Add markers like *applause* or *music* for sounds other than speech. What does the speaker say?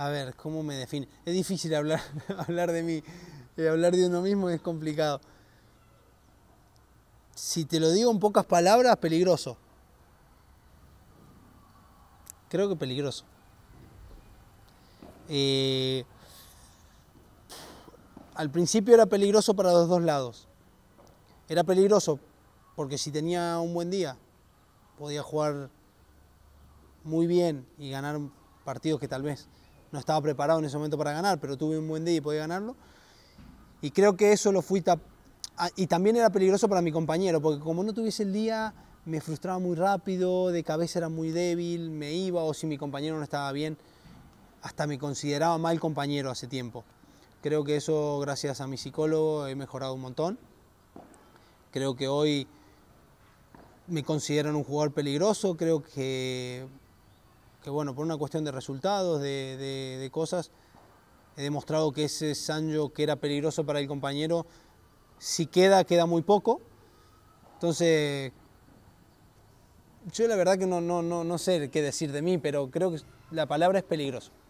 a ver, ¿cómo me define? Es difícil hablar, *laughs* hablar de mí, y eh, hablar de uno mismo es complicado. Si te lo digo en pocas palabras, peligroso. Creo que peligroso. Eh, al principio era peligroso para los dos lados. Era peligroso porque si tenía un buen día, podía jugar muy bien y ganar partidos que tal vez no estaba preparado en ese momento para ganar, pero tuve un buen día y podía ganarlo. Y creo que eso lo fui ah, y también era peligroso para mi compañero, porque como no tuviese el día, me frustraba muy rápido, de cabeza era muy débil, me iba o si mi compañero no estaba bien, hasta me consideraba mal compañero hace tiempo. Creo que eso, gracias a mi psicólogo, he mejorado un montón. Creo que hoy me consideran un jugador peligroso, creo que que bueno, por una cuestión de resultados, de, cosas, he demostrado que ese Sancho que era peligroso para el compañero, si queda, queda muy poco. Entonces, yo la verdad que no, no, no, no sé qué decir de mí, pero creo que la palabra es peligroso.